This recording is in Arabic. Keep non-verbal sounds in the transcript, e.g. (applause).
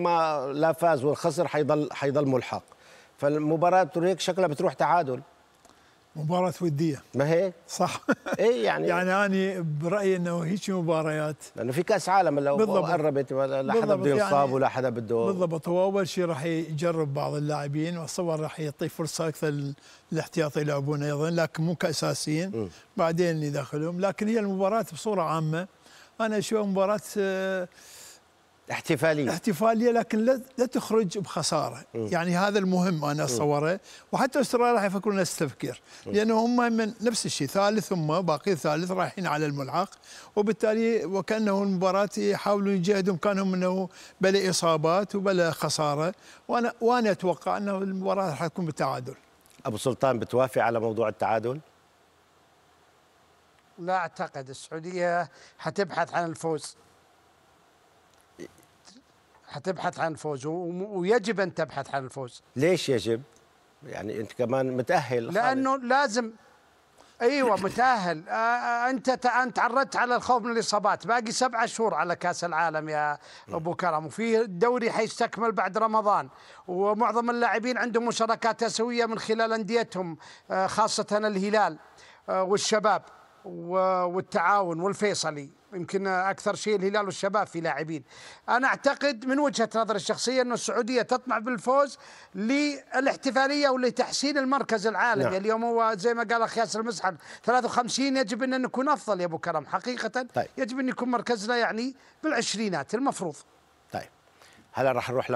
ما لا فاز والخسر حيضل حيضل ملحق فالمباراه هيك شكلها بتروح تعادل مباراة ودية ما هيك؟ صح اي يعني (laughs) يعني انا برأيي انه هيك مباريات لانه في كأس عالم لو بالضبط قربت لا حدا بده يصاب يعني ولا حدا بده بالضبط هو اول شيء راح يجرب بعض اللاعبين واتصور راح يعطي فرصة اكثر الاحتياطي يلعبون ايضا لكن مو كاساسيين بعدين يدخلهم لكن هي المباراة بصورة عامة انا اشوف مباراة آه احتفاليه احتفاليه لكن لا لا تخرج بخساره م. يعني هذا المهم انا اتصوره وحتى استراليا راح يفكرون نفس التفكير لانه هم من نفس الشيء ثالث هم باقي ثالث رايحين على الملعق وبالتالي وكانه المباراه يحاولون يجهدوا امكانهم انه بلا اصابات وبلا خساره وانا وانا اتوقع انه المباراه راح تكون بالتعادل ابو سلطان بتوافق على موضوع التعادل؟ لا اعتقد السعوديه حتبحث عن الفوز حتبحث عن الفوز ويجب ان تبحث عن الفوز ليش يجب؟ يعني انت كمان متاهل لانه خالد. لازم ايوه متاهل آه انت انت عرضت على الخوف من الاصابات باقي سبعة شهور على كاس العالم يا ابو كرم وفي الدوري حيستكمل بعد رمضان ومعظم اللاعبين عندهم مشاركات اسيويه من خلال انديتهم آه خاصه الهلال آه والشباب والتعاون والفيصلي يمكن اكثر شيء الهلال والشباب في لاعبين انا اعتقد من وجهه نظري الشخصيه انه السعوديه تطمع بالفوز للاحتفاليه ولتحسين المركز العالمي نعم. اليوم هو زي ما قال اخ ياسر المسحل 53 يجب ان نكون افضل يا ابو كرم حقيقه طيب. يجب ان يكون مركزنا يعني بالعشرينات المفروض طيب هلا راح نروح